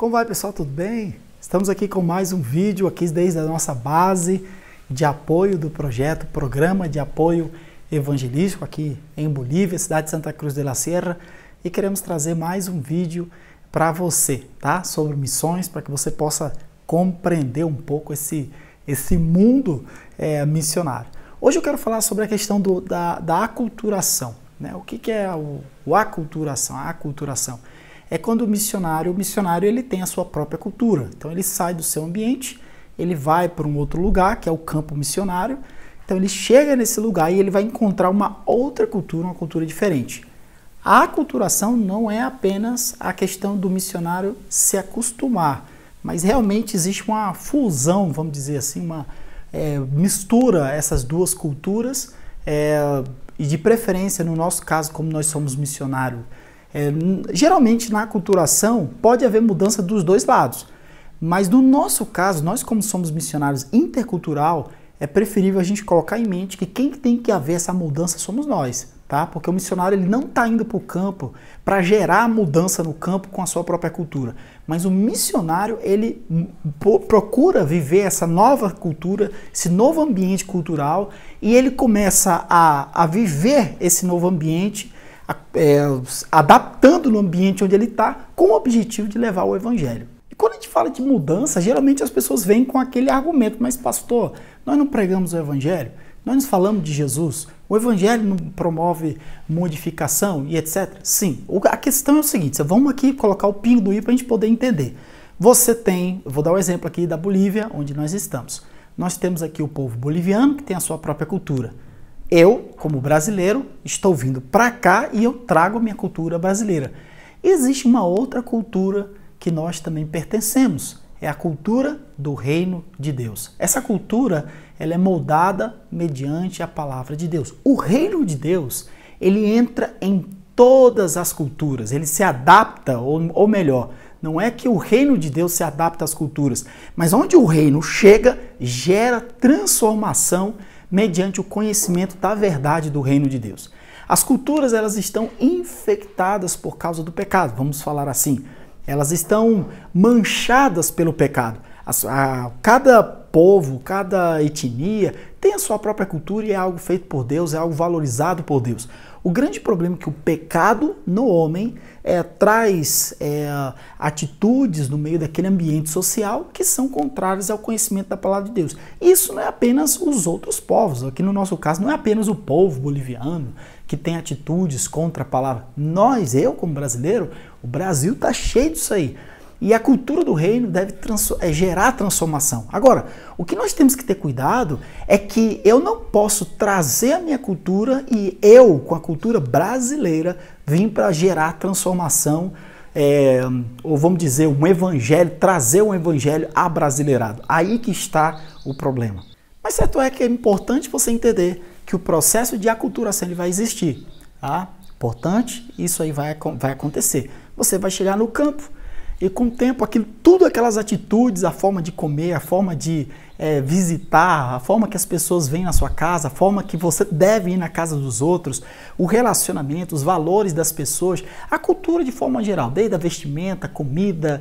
Como vai pessoal, tudo bem? Estamos aqui com mais um vídeo aqui desde a nossa base de apoio do projeto Programa de Apoio Evangelístico aqui em Bolívia, cidade de Santa Cruz de la Sierra e queremos trazer mais um vídeo para você, tá? Sobre missões, para que você possa compreender um pouco esse, esse mundo é, missionário. Hoje eu quero falar sobre a questão do, da, da aculturação, né? O que, que é o, o aculturação? A aculturação é quando o missionário, o missionário ele tem a sua própria cultura. Então ele sai do seu ambiente, ele vai para um outro lugar, que é o campo missionário. Então ele chega nesse lugar e ele vai encontrar uma outra cultura, uma cultura diferente. A aculturação não é apenas a questão do missionário se acostumar, mas realmente existe uma fusão, vamos dizer assim, uma é, mistura essas duas culturas, é, e de preferência, no nosso caso, como nós somos missionário é, geralmente na aculturação pode haver mudança dos dois lados, mas no nosso caso, nós como somos missionários intercultural, é preferível a gente colocar em mente que quem tem que haver essa mudança somos nós, tá? Porque o missionário ele não está indo para o campo para gerar mudança no campo com a sua própria cultura, mas o missionário ele procura viver essa nova cultura, esse novo ambiente cultural e ele começa a, a viver esse novo ambiente é, adaptando no ambiente onde ele está, com o objetivo de levar o evangelho. E quando a gente fala de mudança, geralmente as pessoas vêm com aquele argumento, mas pastor, nós não pregamos o evangelho, nós não falamos de Jesus, o evangelho não promove modificação e etc. Sim, a questão é o seguinte, vamos aqui colocar o pingo do i para a gente poder entender. Você tem, vou dar o um exemplo aqui da Bolívia, onde nós estamos. Nós temos aqui o povo boliviano, que tem a sua própria cultura. Eu, como brasileiro, estou vindo para cá e eu trago a minha cultura brasileira. Existe uma outra cultura que nós também pertencemos, é a cultura do reino de Deus. Essa cultura, ela é moldada mediante a palavra de Deus. O reino de Deus, ele entra em todas as culturas, ele se adapta, ou, ou melhor, não é que o reino de Deus se adapta às culturas, mas onde o reino chega, gera transformação mediante o conhecimento da verdade do reino de Deus. As culturas elas estão infectadas por causa do pecado, vamos falar assim. Elas estão manchadas pelo pecado. A, a, cada povo, cada etnia tem a sua própria cultura e é algo feito por Deus, é algo valorizado por Deus. O grande problema é que o pecado no homem é, traz é, atitudes no meio daquele ambiente social que são contrárias ao conhecimento da palavra de Deus. Isso não é apenas os outros povos, aqui no nosso caso, não é apenas o povo boliviano que tem atitudes contra a palavra. Nós, eu como brasileiro, o Brasil está cheio disso aí. E a cultura do reino deve trans é gerar transformação. Agora, o que nós temos que ter cuidado é que eu não posso trazer a minha cultura e eu, com a cultura brasileira, vim para gerar transformação, é, ou vamos dizer, um evangelho, trazer um evangelho abrasileirado. Aí que está o problema. Mas certo é que é importante você entender que o processo de aculturação ele vai existir. Tá? Importante, isso aí vai, vai acontecer. Você vai chegar no campo e com o tempo, aquilo, tudo aquelas atitudes, a forma de comer, a forma de é, visitar, a forma que as pessoas vêm na sua casa, a forma que você deve ir na casa dos outros, o relacionamento, os valores das pessoas, a cultura de forma geral, desde a vestimenta, comida,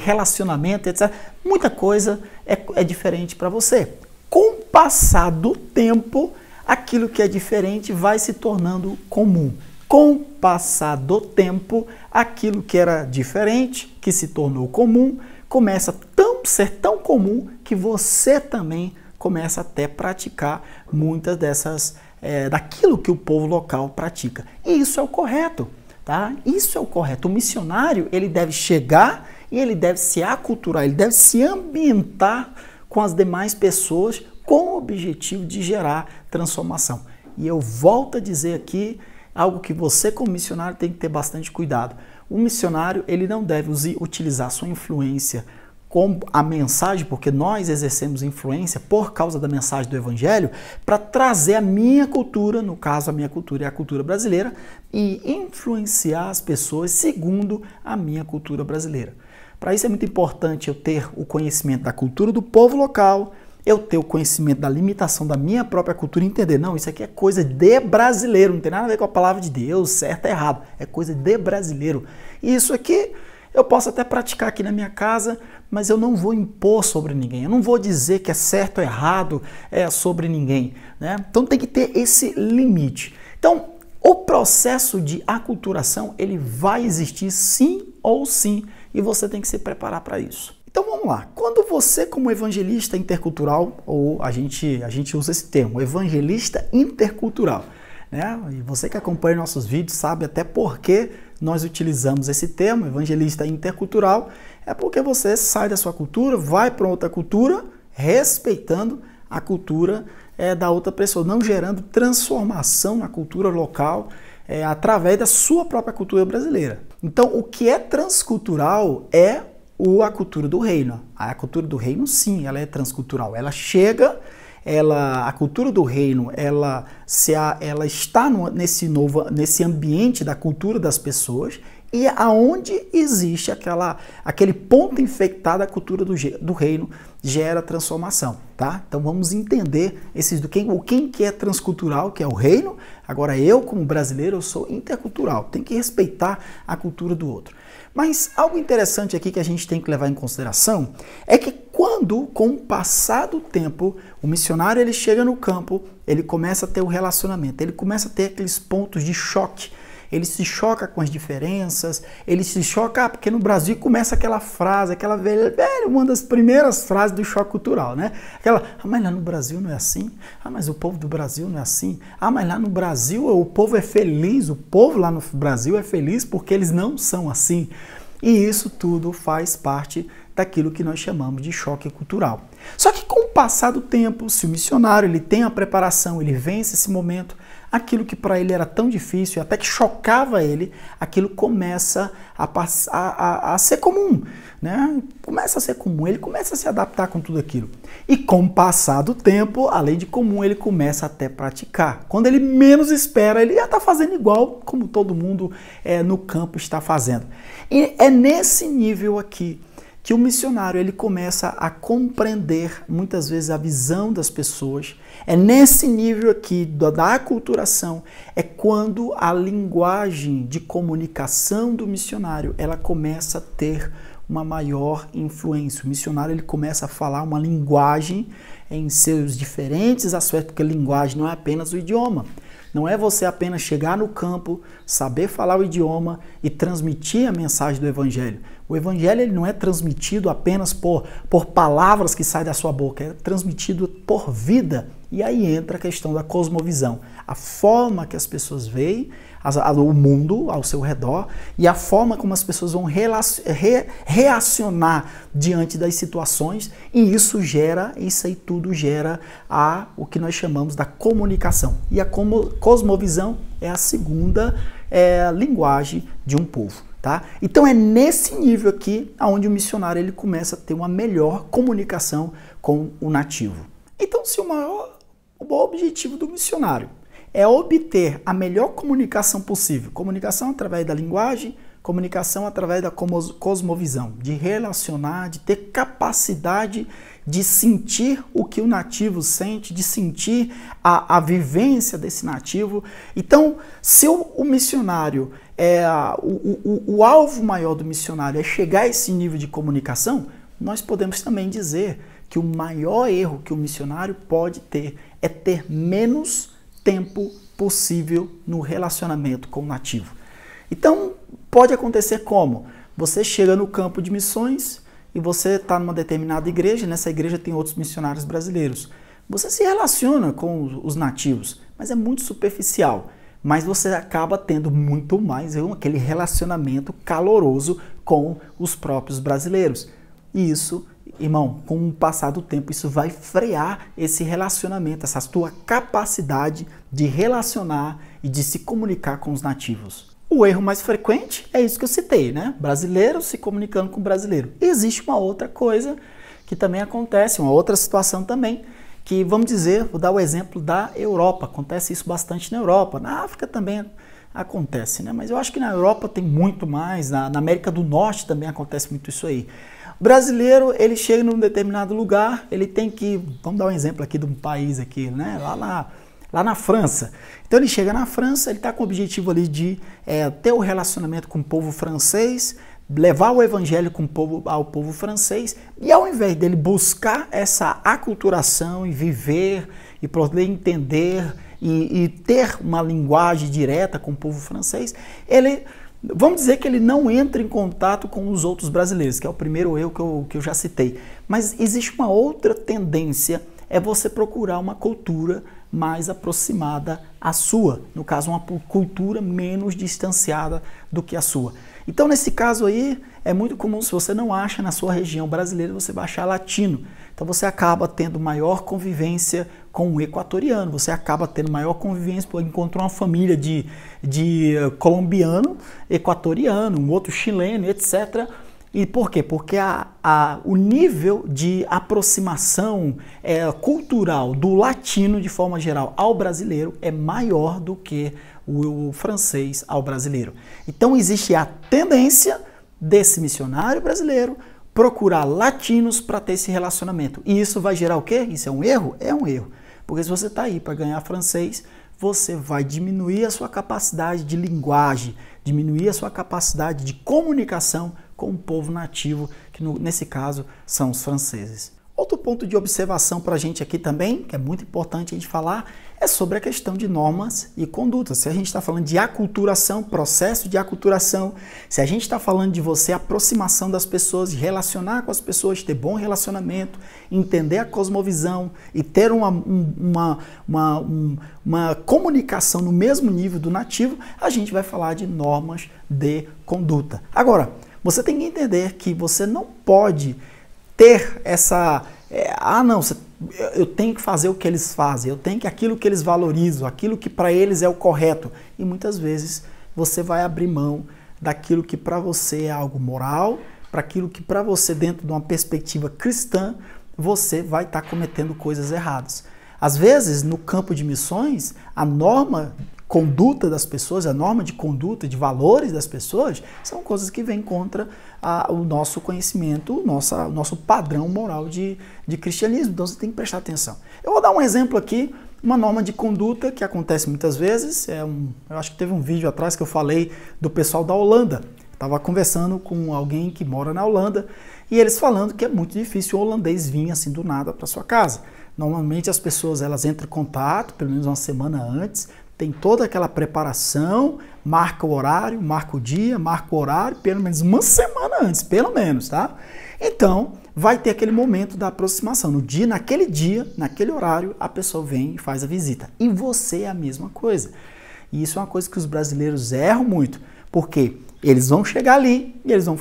relacionamento, etc. Muita coisa é, é diferente para você. Com o passar do tempo, aquilo que é diferente vai se tornando comum. Com o passar do tempo, aquilo que era diferente, que se tornou comum, começa a ser tão comum que você também começa até praticar muitas dessas é, daquilo que o povo local pratica. E isso é o correto, tá? Isso é o correto. O missionário ele deve chegar e ele deve se aculturar, ele deve se ambientar com as demais pessoas com o objetivo de gerar transformação. E eu volto a dizer aqui algo que você como missionário tem que ter bastante cuidado. O missionário, ele não deve utilizar sua influência com a mensagem, porque nós exercemos influência por causa da mensagem do Evangelho, para trazer a minha cultura, no caso a minha cultura é a cultura brasileira, e influenciar as pessoas segundo a minha cultura brasileira. Para isso é muito importante eu ter o conhecimento da cultura do povo local, eu ter o conhecimento da limitação da minha própria cultura e entender, não, isso aqui é coisa de brasileiro, não tem nada a ver com a palavra de Deus, certo, errado, é coisa de brasileiro. E isso aqui eu posso até praticar aqui na minha casa, mas eu não vou impor sobre ninguém. Eu não vou dizer que é certo ou errado é, sobre ninguém. Né? Então tem que ter esse limite. Então o processo de aculturação ele vai existir sim ou sim e você tem que se preparar para isso. Então vamos lá. Quando você, como evangelista intercultural, ou a gente, a gente usa esse termo, evangelista intercultural, né? E você que acompanha nossos vídeos sabe até por que nós utilizamos esse termo, evangelista intercultural, é porque você sai da sua cultura, vai para outra cultura, respeitando a cultura é, da outra pessoa, não gerando transformação na cultura local é, através da sua própria cultura brasileira. Então, o que é transcultural é o, a cultura do reino. A cultura do reino, sim, ela é transcultural. Ela chega, ela, a cultura do reino, ela, se a, ela está no, nesse, novo, nesse ambiente da cultura das pessoas e é aonde existe aquela, aquele ponto infectado da cultura do, do reino gera transformação, tá? Então vamos entender esses do quem, o quem que é transcultural, que é o reino. Agora eu, como brasileiro, eu sou intercultural, tem que respeitar a cultura do outro. Mas algo interessante aqui que a gente tem que levar em consideração é que quando, com o passar do tempo, o missionário ele chega no campo, ele começa a ter o um relacionamento, ele começa a ter aqueles pontos de choque ele se choca com as diferenças, ele se choca, ah, porque no Brasil começa aquela frase, aquela velha, uma das primeiras frases do choque cultural, né? Aquela, ah, mas lá no Brasil não é assim, ah, mas o povo do Brasil não é assim, ah, mas lá no Brasil o povo é feliz, o povo lá no Brasil é feliz porque eles não são assim. E isso tudo faz parte daquilo que nós chamamos de choque cultural. Só que com o passar do tempo, se o missionário ele tem a preparação, ele vence esse momento, aquilo que para ele era tão difícil, até que chocava ele, aquilo começa a, passar, a, a, a ser comum, né? Começa a ser comum, ele começa a se adaptar com tudo aquilo. E com o passar do tempo, além de comum, ele começa até a praticar. Quando ele menos espera, ele já está fazendo igual como todo mundo é, no campo está fazendo. E é nesse nível aqui que o missionário ele começa a compreender muitas vezes a visão das pessoas. É nesse nível aqui da aculturação é quando a linguagem de comunicação do missionário ela começa a ter uma maior influência. O missionário ele começa a falar uma linguagem em seus diferentes aspectos, porque linguagem não é apenas o idioma. Não é você apenas chegar no campo, saber falar o idioma e transmitir a mensagem do evangelho. O evangelho ele não é transmitido apenas por, por palavras que saem da sua boca, é transmitido por vida. E aí entra a questão da cosmovisão, a forma que as pessoas veem as, a, o mundo ao seu redor e a forma como as pessoas vão relacion, re, reacionar diante das situações, e isso gera, isso aí tudo gera a o que nós chamamos da comunicação. E a como, cosmovisão é a segunda é, linguagem de um povo. Tá? Então é nesse nível aqui aonde o missionário ele começa a ter uma melhor comunicação com o nativo. Então se o maior, o maior objetivo do missionário é obter a melhor comunicação possível, comunicação através da linguagem, comunicação através da cosmovisão, de relacionar, de ter capacidade de sentir o que o nativo sente, de sentir a, a vivência desse nativo. Então, se o, o missionário é o, o, o alvo maior do missionário é chegar a esse nível de comunicação, nós podemos também dizer que o maior erro que o missionário pode ter é ter menos tempo possível no relacionamento com o nativo. Então, pode acontecer como? Você chega no campo de missões e você está numa determinada igreja, nessa igreja tem outros missionários brasileiros. Você se relaciona com os nativos, mas é muito superficial. Mas você acaba tendo muito mais aquele relacionamento caloroso com os próprios brasileiros. E isso, irmão, com o passar do tempo, isso vai frear esse relacionamento, essa tua capacidade de relacionar e de se comunicar com os nativos. O erro mais frequente é isso que eu citei, né? Brasileiro se comunicando com brasileiro. Existe uma outra coisa que também acontece, uma outra situação também, que vamos dizer, vou dar o exemplo da Europa. Acontece isso bastante na Europa. Na África também acontece, né? Mas eu acho que na Europa tem muito mais, na, na América do Norte também acontece muito isso aí. O brasileiro, ele chega num determinado lugar, ele tem que, vamos dar um exemplo aqui de um país aqui, né? Lá na lá na França. Então ele chega na França, ele está com o objetivo ali de é, ter o um relacionamento com o povo francês, levar o evangelho com o povo, ao povo francês, e ao invés dele buscar essa aculturação e viver e poder entender e, e ter uma linguagem direta com o povo francês, ele Vamos dizer que ele não entra em contato com os outros brasileiros, que é o primeiro eu que eu, que eu já citei. Mas existe uma outra tendência, é você procurar uma cultura mais aproximada à sua, no caso, uma cultura menos distanciada do que a sua. Então, nesse caso aí, é muito comum se você não acha na sua região brasileira, você vai achar latino. Então, você acaba tendo maior convivência com o equatoriano, você acaba tendo maior convivência, encontrar uma família de, de eh, colombiano, equatoriano, um outro chileno, etc e por quê? Porque a, a, o nível de aproximação é, cultural do latino, de forma geral, ao brasileiro é maior do que o, o francês ao brasileiro. Então existe a tendência desse missionário brasileiro procurar latinos para ter esse relacionamento. E isso vai gerar o quê? Isso é um erro? É um erro. Porque se você está aí para ganhar francês, você vai diminuir a sua capacidade de linguagem, diminuir a sua capacidade de comunicação com o povo nativo, que no, nesse caso são os franceses. Outro ponto de observação para a gente aqui também, que é muito importante a gente falar, é sobre a questão de normas e condutas. Se a gente está falando de aculturação, processo de aculturação, se a gente está falando de você aproximação das pessoas, relacionar com as pessoas, ter bom relacionamento, entender a cosmovisão e ter uma, uma, uma, uma, uma comunicação no mesmo nível do nativo, a gente vai falar de normas de conduta. Agora, você tem que entender que você não pode ter essa. É, ah, não, você, eu tenho que fazer o que eles fazem, eu tenho que aquilo que eles valorizam, aquilo que para eles é o correto. E muitas vezes você vai abrir mão daquilo que para você é algo moral, para aquilo que para você, dentro de uma perspectiva cristã, você vai estar tá cometendo coisas erradas. Às vezes, no campo de missões, a norma conduta das pessoas, a norma de conduta, de valores das pessoas, são coisas que vêm contra a, o nosso conhecimento, o nosso, o nosso padrão moral de, de cristianismo. Então você tem que prestar atenção. Eu vou dar um exemplo aqui, uma norma de conduta que acontece muitas vezes. É um, eu acho que teve um vídeo atrás que eu falei do pessoal da Holanda. Estava conversando com alguém que mora na Holanda e eles falando que é muito difícil o holandês vir assim do nada para sua casa. Normalmente as pessoas elas entram em contato pelo menos uma semana antes tem toda aquela preparação, marca o horário, marca o dia, marca o horário, pelo menos uma semana antes, pelo menos, tá? Então, vai ter aquele momento da aproximação. No dia, naquele dia, naquele horário, a pessoa vem e faz a visita. E você é a mesma coisa. E isso é uma coisa que os brasileiros erram muito, porque eles vão chegar ali e eles vão,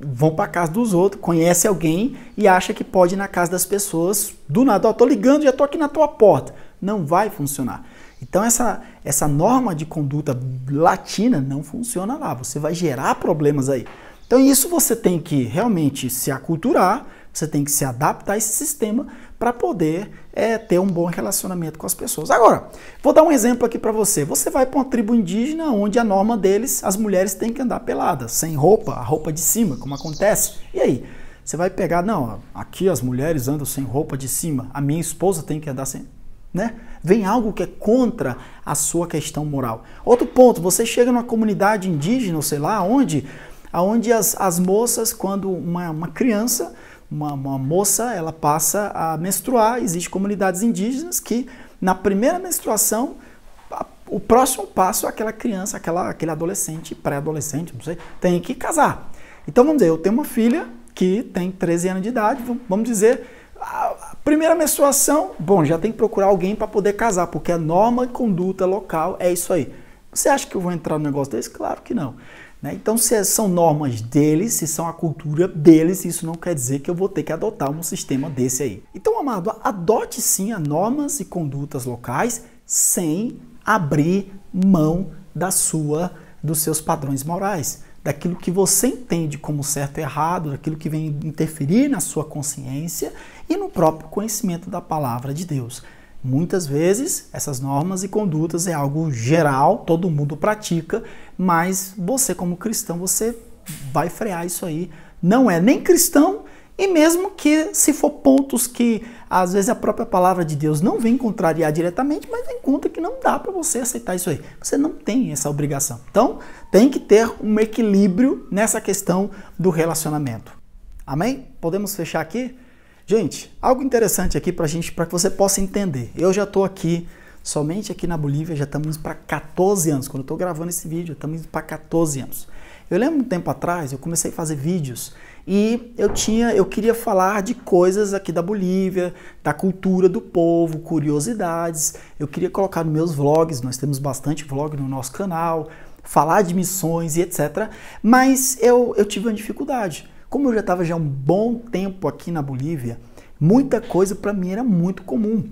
vão para casa dos outros, conhece alguém e acha que pode ir na casa das pessoas do nada. Ó, oh, tô ligando, já tô aqui na tua porta. Não vai funcionar. Então essa, essa norma de conduta latina não funciona lá, você vai gerar problemas aí. Então isso você tem que realmente se aculturar, você tem que se adaptar a esse sistema para poder é, ter um bom relacionamento com as pessoas. Agora, vou dar um exemplo aqui para você. Você vai para uma tribo indígena onde a norma deles, as mulheres têm que andar peladas, sem roupa, a roupa de cima, como acontece. E aí? Você vai pegar, não, aqui as mulheres andam sem roupa de cima, a minha esposa tem que andar sem né? Vem algo que é contra a sua questão moral. Outro ponto, você chega numa comunidade indígena, sei lá, onde, onde as, as moças, quando uma, uma criança, uma, uma moça, ela passa a menstruar, existem comunidades indígenas que na primeira menstruação o próximo passo é aquela criança, aquela, aquele adolescente, pré-adolescente, não sei, tem que casar. Então vamos dizer, eu tenho uma filha que tem 13 anos de idade, vamos dizer, Primeira menstruação, bom, já tem que procurar alguém para poder casar, porque a norma e conduta local é isso aí. Você acha que eu vou entrar no negócio desse? Claro que não. Né? Então, se é, são normas deles, se são a cultura deles, isso não quer dizer que eu vou ter que adotar um sistema desse aí. Então, amado, adote sim as normas e condutas locais sem abrir mão da sua, dos seus padrões morais daquilo que você entende como certo e errado, daquilo que vem interferir na sua consciência e no próprio conhecimento da palavra de Deus. Muitas vezes essas normas e condutas é algo geral, todo mundo pratica, mas você como cristão, você vai frear isso aí. Não é nem cristão e mesmo que se for pontos que às vezes a própria palavra de Deus não vem contrariar diretamente, mas em conta que não dá para você aceitar isso aí. Você não tem essa obrigação. Então, tem que ter um equilíbrio nessa questão do relacionamento. Amém? Podemos fechar aqui? Gente, algo interessante aqui para gente, para que você possa entender. Eu já estou aqui, somente aqui na Bolívia, já estamos para 14 anos. Quando eu estou gravando esse vídeo, estamos para 14 anos. Eu lembro um tempo atrás, eu comecei a fazer vídeos e eu tinha, eu queria falar de coisas aqui da Bolívia, da cultura do povo, curiosidades. Eu queria colocar nos meus vlogs, nós temos bastante vlog no nosso canal, falar de missões e etc. Mas eu, eu tive uma dificuldade. Como eu já estava já um bom tempo aqui na Bolívia, muita coisa para mim era muito comum.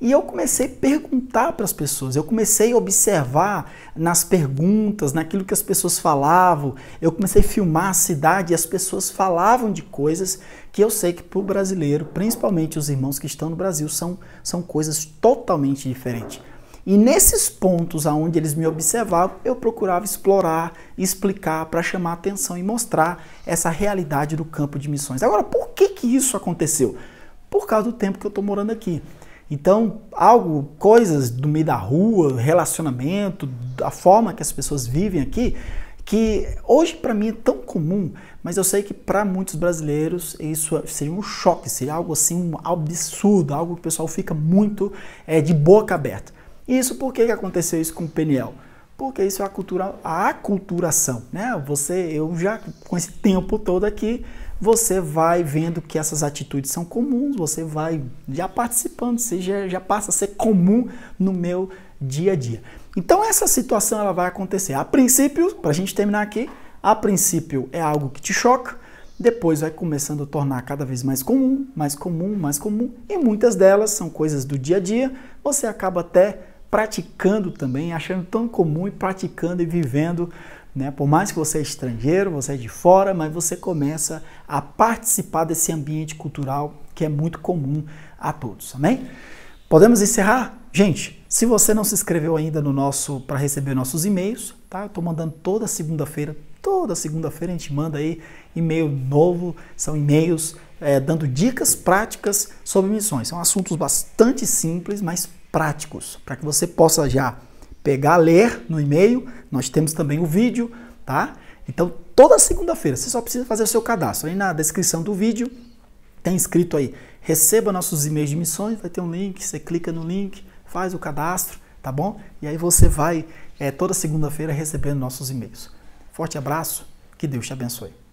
E eu comecei a perguntar para as pessoas, eu comecei a observar nas perguntas, naquilo que as pessoas falavam, eu comecei a filmar a cidade e as pessoas falavam de coisas que eu sei que para o brasileiro, principalmente os irmãos que estão no Brasil, são, são coisas totalmente diferentes. E nesses pontos aonde eles me observavam, eu procurava explorar, explicar para chamar atenção e mostrar essa realidade do campo de missões. Agora, por que, que isso aconteceu? Por causa do tempo que eu estou morando aqui. Então, algo, coisas do meio da rua, relacionamento, a forma que as pessoas vivem aqui, que hoje para mim é tão comum, mas eu sei que para muitos brasileiros isso é, seria um choque, seria algo assim um absurdo, algo que o pessoal fica muito é, de boca aberta. isso por que aconteceu isso com o Peniel? Porque isso é a cultura, a aculturação, né? Você, eu já com esse tempo todo aqui, você vai vendo que essas atitudes são comuns, você vai já participando, você já, já passa a ser comum no meu dia a dia. Então essa situação ela vai acontecer. A princípio, para a gente terminar aqui, a princípio é algo que te choca, depois vai começando a tornar cada vez mais comum, mais comum, mais comum, e muitas delas são coisas do dia a dia, você acaba até praticando também, achando tão comum e praticando e vivendo né? Por mais que você é estrangeiro, você é de fora, mas você começa a participar desse ambiente cultural que é muito comum a todos, amém? Podemos encerrar? Gente, se você não se inscreveu ainda no nosso para receber nossos e-mails, tá? Eu tô mandando toda segunda-feira, toda segunda-feira a gente manda aí e-mail novo, são e-mails é, dando dicas práticas sobre missões. São assuntos bastante simples, mas práticos, para que você possa já pegar, ler no e-mail. Nós temos também o vídeo, tá? Então, toda segunda-feira, você só precisa fazer o seu cadastro. Aí na descrição do vídeo tem escrito aí: receba nossos e-mails de missões. Vai ter um link, você clica no link, faz o cadastro, tá bom? E aí você vai é, toda segunda-feira recebendo nossos e-mails. Forte abraço, que Deus te abençoe.